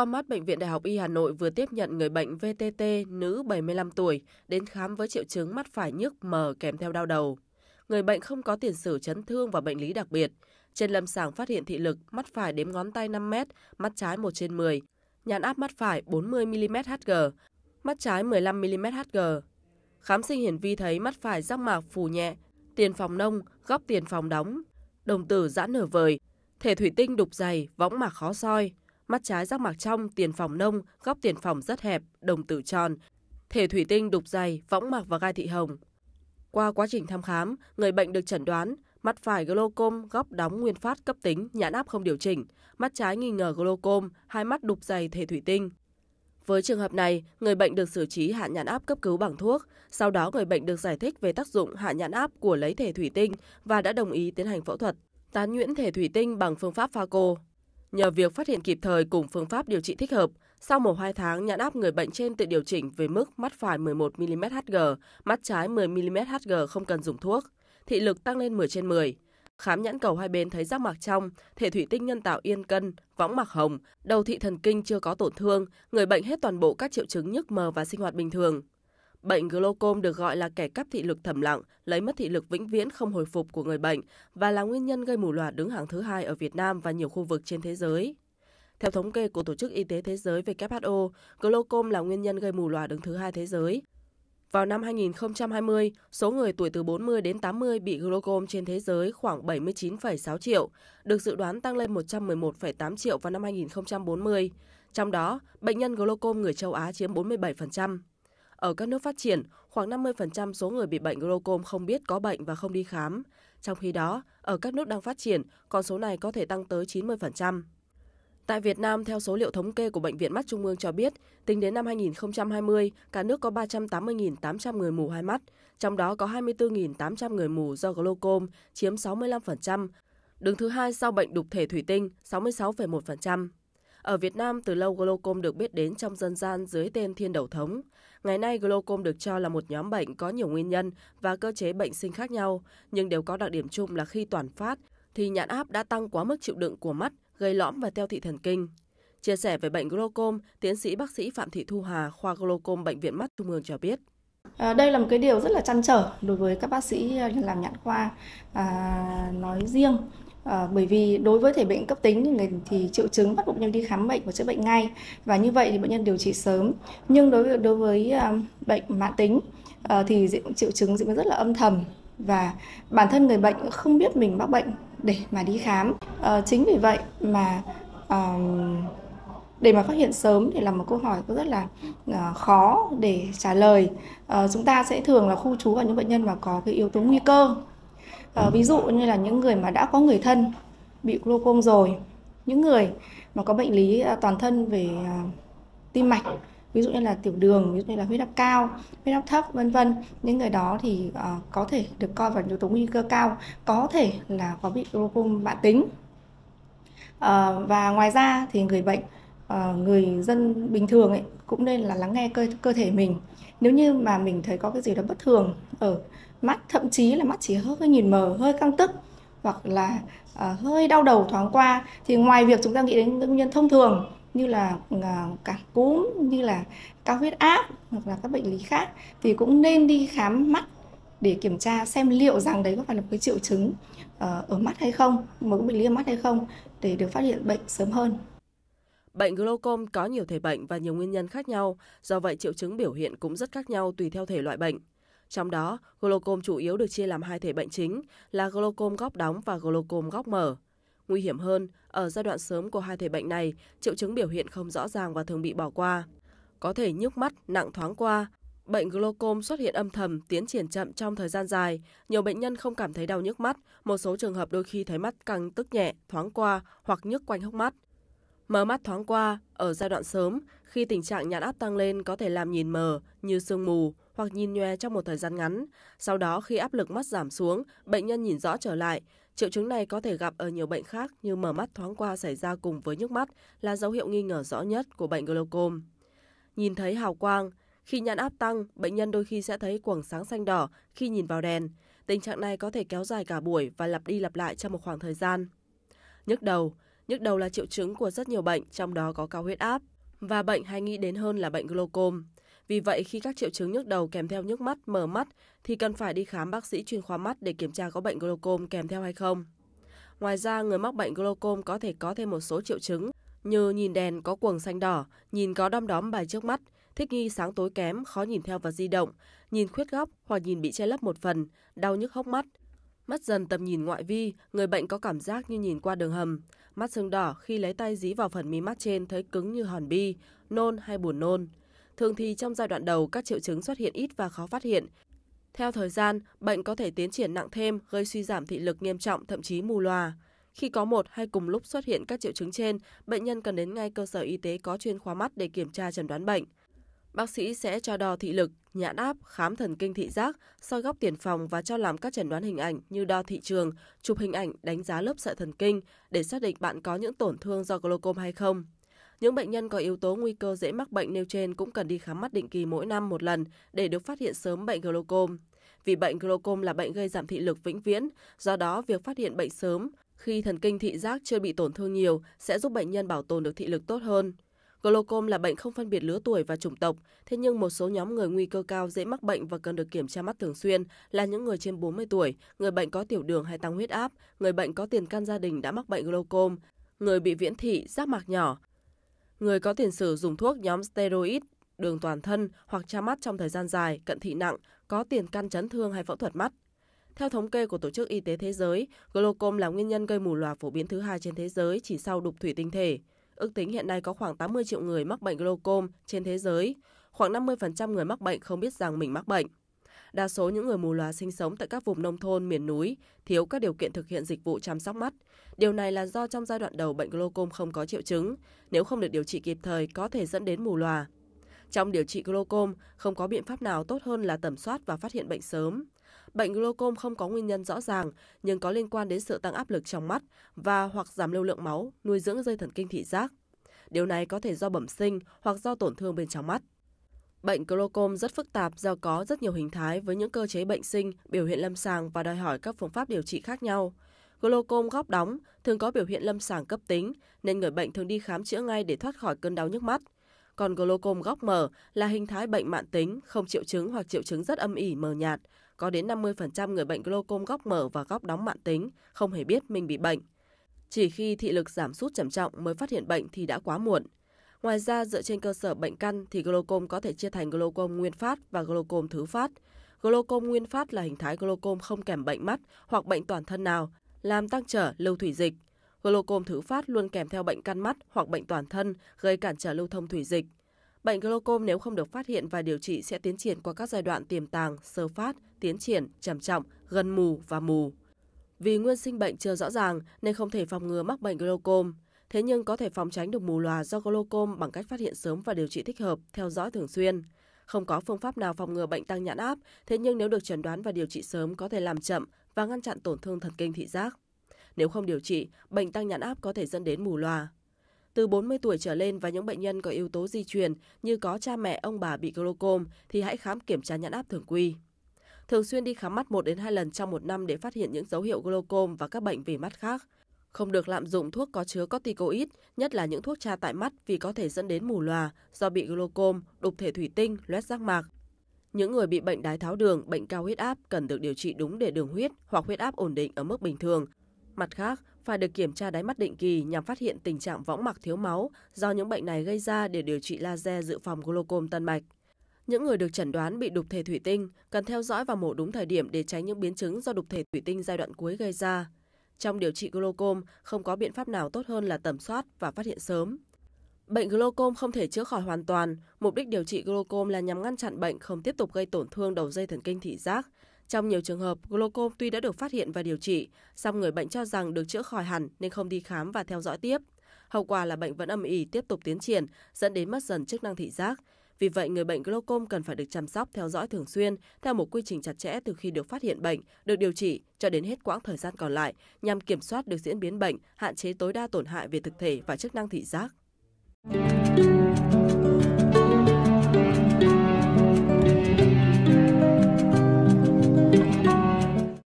khoa mắt Bệnh viện Đại học Y Hà Nội vừa tiếp nhận người bệnh VTT nữ 75 tuổi đến khám với triệu chứng mắt phải nhức mờ kèm theo đau đầu. Người bệnh không có tiền sử chấn thương và bệnh lý đặc biệt. Trên lâm sàng phát hiện thị lực mắt phải đếm ngón tay 5 m, mắt trái 1 trên 10, nhãn áp mắt phải 40mm Hg, mắt trái 15mm Hg. Khám sinh hiển vi thấy mắt phải giác mạc phù nhẹ, tiền phòng nông, góc tiền phòng đóng, đồng tử giãn nở vời, thể thủy tinh đục dày, võng mạc khó soi, mắt trái giác mạc trong, tiền phòng nông, góc tiền phòng rất hẹp, đồng tử tròn, thể thủy tinh đục dày, võng mạc và gai thị hồng. Qua quá trình thăm khám, người bệnh được chẩn đoán mắt phải glaucom góc đóng nguyên phát cấp tính, nhãn áp không điều chỉnh, mắt trái nghi ngờ glaucom, hai mắt đục dày thể thủy tinh. Với trường hợp này, người bệnh được xử trí hạ nhãn áp cấp cứu bằng thuốc, sau đó người bệnh được giải thích về tác dụng hạ nhãn áp của lấy thể thủy tinh và đã đồng ý tiến hành phẫu thuật tán nhuyễn thể thủy tinh bằng phương pháp phaco Nhờ việc phát hiện kịp thời cùng phương pháp điều trị thích hợp, sau một 2 tháng, nhãn áp người bệnh trên tự điều chỉnh về mức mắt phải 11mm Hg, mắt trái 10mm Hg không cần dùng thuốc, thị lực tăng lên 10 trên 10. Khám nhãn cầu hai bên thấy giác mạc trong, thể thủy tinh nhân tạo yên cân, võng mạc hồng, đầu thị thần kinh chưa có tổn thương, người bệnh hết toàn bộ các triệu chứng nhức mờ và sinh hoạt bình thường. Bệnh glaucom được gọi là kẻ cắp thị lực thầm lặng, lấy mất thị lực vĩnh viễn không hồi phục của người bệnh và là nguyên nhân gây mù lòa đứng hàng thứ hai ở Việt Nam và nhiều khu vực trên thế giới. Theo thống kê của Tổ chức Y tế Thế giới WHO, glaucom là nguyên nhân gây mù lòa đứng thứ hai thế giới. Vào năm 2020, số người tuổi từ 40 đến 80 bị glaucom trên thế giới khoảng 79,6 triệu, được dự đoán tăng lên 111,8 triệu vào năm 2040. Trong đó, bệnh nhân glaucom người châu Á chiếm 47%. Ở các nước phát triển, khoảng 50% số người bị bệnh glaucom không biết có bệnh và không đi khám. Trong khi đó, ở các nước đang phát triển, con số này có thể tăng tới 90%. Tại Việt Nam, theo số liệu thống kê của Bệnh viện Mắt Trung ương cho biết, tính đến năm 2020, cả nước có 380.800 người mù hai mắt, trong đó có 24.800 người mù do glaucom, chiếm 65%, đứng thứ hai sau bệnh đục thể thủy tinh 66,1%. Ở Việt Nam, từ lâu glaucom được biết đến trong dân gian dưới tên thiên đầu thống. Ngày nay, glaucom được cho là một nhóm bệnh có nhiều nguyên nhân và cơ chế bệnh sinh khác nhau, nhưng đều có đặc điểm chung là khi toàn phát, thì nhãn áp đã tăng quá mức chịu đựng của mắt, gây lõm và teo thị thần kinh. Chia sẻ về bệnh glaucom, tiến sĩ bác sĩ Phạm Thị Thu Hà, khoa glaucom Bệnh viện Mắt Trung ương cho biết. À, đây là một cái điều rất là chăn trở đối với các bác sĩ làm nhãn khoa à, nói riêng À, bởi vì đối với thể bệnh cấp tính thì, người, thì triệu chứng bắt bệnh nhân đi khám bệnh và chữa bệnh ngay và như vậy thì bệnh nhân điều trị sớm nhưng đối với đối với uh, bệnh mãn tính uh, thì triệu chứng diễn biến rất là âm thầm và bản thân người bệnh không biết mình mắc bệnh để mà đi khám uh, chính vì vậy mà uh, để mà phát hiện sớm thì là một câu hỏi rất là khó để trả lời à, chúng ta sẽ thường là khu trú vào những bệnh nhân mà có cái yếu tố nguy cơ à, ví dụ như là những người mà đã có người thân bị glaucom rồi những người mà có bệnh lý à, toàn thân về à, tim mạch ví dụ như là tiểu đường ví dụ như là huyết áp cao huyết áp thấp vân vân những người đó thì uh, có thể được coi vào yếu tố nguy cơ cao có thể là có bị glaucom mạng tính uh, và ngoài ra thì người bệnh uh, người dân bình thường ấy cũng nên là lắng nghe cơ cơ thể mình nếu như mà mình thấy có cái gì đó bất thường ở mắt thậm chí là mắt chỉ hơi nhìn mờ hơi căng tức hoặc là à, hơi đau đầu thoáng qua thì ngoài việc chúng ta nghĩ đến nguyên nhân thông thường như là à, cảm cúm như là cao huyết áp hoặc là các bệnh lý khác thì cũng nên đi khám mắt để kiểm tra xem liệu rằng đấy có phải là một cái triệu chứng uh, ở mắt hay không, một bệnh lý ở mắt hay không để được phát hiện bệnh sớm hơn. Bệnh glaucom có nhiều thể bệnh và nhiều nguyên nhân khác nhau, do vậy triệu chứng biểu hiện cũng rất khác nhau tùy theo thể loại bệnh. Trong đó, glaucom chủ yếu được chia làm hai thể bệnh chính là glaucom góc đóng và glaucom góc mở. Nguy hiểm hơn, ở giai đoạn sớm của hai thể bệnh này, triệu chứng biểu hiện không rõ ràng và thường bị bỏ qua. Có thể nhức mắt, nặng thoáng qua. Bệnh glaucom xuất hiện âm thầm, tiến triển chậm trong thời gian dài. Nhiều bệnh nhân không cảm thấy đau nhức mắt, một số trường hợp đôi khi thấy mắt căng tức nhẹ, thoáng qua hoặc nhức quanh hốc mắt. Mờ mắt thoáng qua, ở giai đoạn sớm, khi tình trạng nhãn áp tăng lên có thể làm nhìn mờ, như sương mù, hoặc nhìn nhòe trong một thời gian ngắn. Sau đó khi áp lực mắt giảm xuống, bệnh nhân nhìn rõ trở lại. Triệu chứng này có thể gặp ở nhiều bệnh khác như mở mắt thoáng qua xảy ra cùng với nhức mắt là dấu hiệu nghi ngờ rõ nhất của bệnh glaucoma. Nhìn thấy hào quang, khi nhãn áp tăng, bệnh nhân đôi khi sẽ thấy quầng sáng xanh đỏ khi nhìn vào đèn. Tình trạng này có thể kéo dài cả buổi và lặp đi lặp lại trong một khoảng thời gian. Nhức đầu, nhức đầu là triệu chứng của rất nhiều bệnh, trong đó có cao huyết áp và bệnh hay nghĩ đến hơn là bệnh glaucoma. Vì vậy, khi các triệu chứng nhức đầu kèm theo nhức mắt, mở mắt thì cần phải đi khám bác sĩ chuyên khoa mắt để kiểm tra có bệnh glaucom kèm theo hay không. Ngoài ra, người mắc bệnh glaucom có thể có thêm một số triệu chứng như nhìn đèn có quầng xanh đỏ, nhìn có đom đóm bài trước mắt, thích nghi sáng tối kém, khó nhìn theo và di động, nhìn khuyết góc hoặc nhìn bị che lấp một phần, đau nhức hốc mắt. Mất dần tầm nhìn ngoại vi, người bệnh có cảm giác như nhìn qua đường hầm. Mắt sưng đỏ khi lấy tay dí vào phần mí mắt trên thấy cứng như hòn bi, nôn hay buồn nôn. Thường thì trong giai đoạn đầu các triệu chứng xuất hiện ít và khó phát hiện. Theo thời gian, bệnh có thể tiến triển nặng thêm, gây suy giảm thị lực nghiêm trọng, thậm chí mù lòa. Khi có một hay cùng lúc xuất hiện các triệu chứng trên, bệnh nhân cần đến ngay cơ sở y tế có chuyên khoa mắt để kiểm tra chẩn đoán bệnh. Bác sĩ sẽ cho đo thị lực, nhãn áp, khám thần kinh thị giác, soi góc tiền phòng và cho làm các chẩn đoán hình ảnh như đo thị trường, chụp hình ảnh, đánh giá lớp sợi thần kinh để xác định bạn có những tổn thương do glaucom hay không. Những bệnh nhân có yếu tố nguy cơ dễ mắc bệnh nêu trên cũng cần đi khám mắt định kỳ mỗi năm một lần để được phát hiện sớm bệnh glaucoma. Vì bệnh glaucoma là bệnh gây giảm thị lực vĩnh viễn, do đó việc phát hiện bệnh sớm khi thần kinh thị giác chưa bị tổn thương nhiều sẽ giúp bệnh nhân bảo tồn được thị lực tốt hơn. Glaucoma là bệnh không phân biệt lứa tuổi và chủng tộc, thế nhưng một số nhóm người nguy cơ cao dễ mắc bệnh và cần được kiểm tra mắt thường xuyên là những người trên 40 tuổi, người bệnh có tiểu đường hay tăng huyết áp, người bệnh có tiền căn gia đình đã mắc bệnh glaucoma, người bị viễn thị, giác mạc nhỏ, Người có tiền sử dùng thuốc nhóm steroid, đường toàn thân hoặc tra mắt trong thời gian dài, cận thị nặng, có tiền căn chấn thương hay phẫu thuật mắt. Theo thống kê của Tổ chức Y tế Thế giới, glaucom là nguyên nhân gây mù lòa phổ biến thứ hai trên thế giới chỉ sau đục thủy tinh thể. Ước tính hiện nay có khoảng 80 triệu người mắc bệnh glaucom trên thế giới. Khoảng 50% người mắc bệnh không biết rằng mình mắc bệnh. Đa số những người mù lòa sinh sống tại các vùng nông thôn, miền núi, thiếu các điều kiện thực hiện dịch vụ chăm sóc mắt. Điều này là do trong giai đoạn đầu bệnh glaucom không có triệu chứng, nếu không được điều trị kịp thời có thể dẫn đến mù lòa. Trong điều trị glaucom, không có biện pháp nào tốt hơn là tầm soát và phát hiện bệnh sớm. Bệnh glaucom không có nguyên nhân rõ ràng, nhưng có liên quan đến sự tăng áp lực trong mắt và hoặc giảm lưu lượng máu, nuôi dưỡng dây thần kinh thị giác. Điều này có thể do bẩm sinh hoặc do tổn thương bên trong mắt. Bệnh glaucom rất phức tạp do có rất nhiều hình thái với những cơ chế bệnh sinh, biểu hiện lâm sàng và đòi hỏi các phương pháp điều trị khác nhau. Glaucom góc đóng thường có biểu hiện lâm sàng cấp tính nên người bệnh thường đi khám chữa ngay để thoát khỏi cơn đau nhức mắt. Còn glaucom góc mở là hình thái bệnh mạng tính, không triệu chứng hoặc triệu chứng rất âm ỉ mờ nhạt. Có đến 50% người bệnh glaucom góc mở và góc đóng mạng tính không hề biết mình bị bệnh. Chỉ khi thị lực giảm sút trầm trọng mới phát hiện bệnh thì đã quá muộn. Ngoài ra, dựa trên cơ sở bệnh căn thì glaucom có thể chia thành glaucom nguyên phát và glaucom thứ phát. Glaucom nguyên phát là hình thái glaucom không kèm bệnh mắt hoặc bệnh toàn thân nào, làm tăng trở lưu thủy dịch. Glaucom thứ phát luôn kèm theo bệnh căn mắt hoặc bệnh toàn thân, gây cản trở lưu thông thủy dịch. Bệnh glaucom nếu không được phát hiện và điều trị sẽ tiến triển qua các giai đoạn tiềm tàng, sơ phát, tiến triển, trầm trọng, gần mù và mù. Vì nguyên sinh bệnh chưa rõ ràng nên không thể phòng ngừa mắc bệnh glaucom thế nhưng có thể phòng tránh được mù lòa do glaucom bằng cách phát hiện sớm và điều trị thích hợp, theo dõi thường xuyên. Không có phương pháp nào phòng ngừa bệnh tăng nhãn áp, thế nhưng nếu được chẩn đoán và điều trị sớm có thể làm chậm và ngăn chặn tổn thương thần kinh thị giác. Nếu không điều trị, bệnh tăng nhãn áp có thể dẫn đến mù lòa. Từ 40 tuổi trở lên và những bệnh nhân có yếu tố di truyền như có cha mẹ, ông bà bị glaucom thì hãy khám kiểm tra nhãn áp thường quy. Thường xuyên đi khám mắt 1 đến 2 lần trong một năm để phát hiện những dấu hiệu glaucom và các bệnh về mắt khác. Không được lạm dụng thuốc có chứa corticoid, nhất là những thuốc tra tại mắt vì có thể dẫn đến mù lòa do bị glaucom, đục thể thủy tinh, loét giác mạc. Những người bị bệnh đái tháo đường, bệnh cao huyết áp cần được điều trị đúng để đường huyết hoặc huyết áp ổn định ở mức bình thường. Mặt khác, phải được kiểm tra đáy mắt định kỳ nhằm phát hiện tình trạng võng mạc thiếu máu do những bệnh này gây ra để điều trị laser dự phòng glaucom tân mạch. Những người được chẩn đoán bị đục thể thủy tinh cần theo dõi và mổ đúng thời điểm để tránh những biến chứng do đục thể thủy tinh giai đoạn cuối gây ra. Trong điều trị glaucom, không có biện pháp nào tốt hơn là tầm soát và phát hiện sớm. Bệnh glaucom không thể chữa khỏi hoàn toàn, mục đích điều trị glaucom là nhằm ngăn chặn bệnh không tiếp tục gây tổn thương đầu dây thần kinh thị giác. Trong nhiều trường hợp, glaucom tuy đã được phát hiện và điều trị, song người bệnh cho rằng được chữa khỏi hẳn nên không đi khám và theo dõi tiếp. Hậu quả là bệnh vẫn âm ỉ tiếp tục tiến triển, dẫn đến mất dần chức năng thị giác, vì vậy, người bệnh glaucom cần phải được chăm sóc theo dõi thường xuyên theo một quy trình chặt chẽ từ khi được phát hiện bệnh, được điều trị cho đến hết quãng thời gian còn lại nhằm kiểm soát được diễn biến bệnh, hạn chế tối đa tổn hại về thực thể và chức năng thị giác.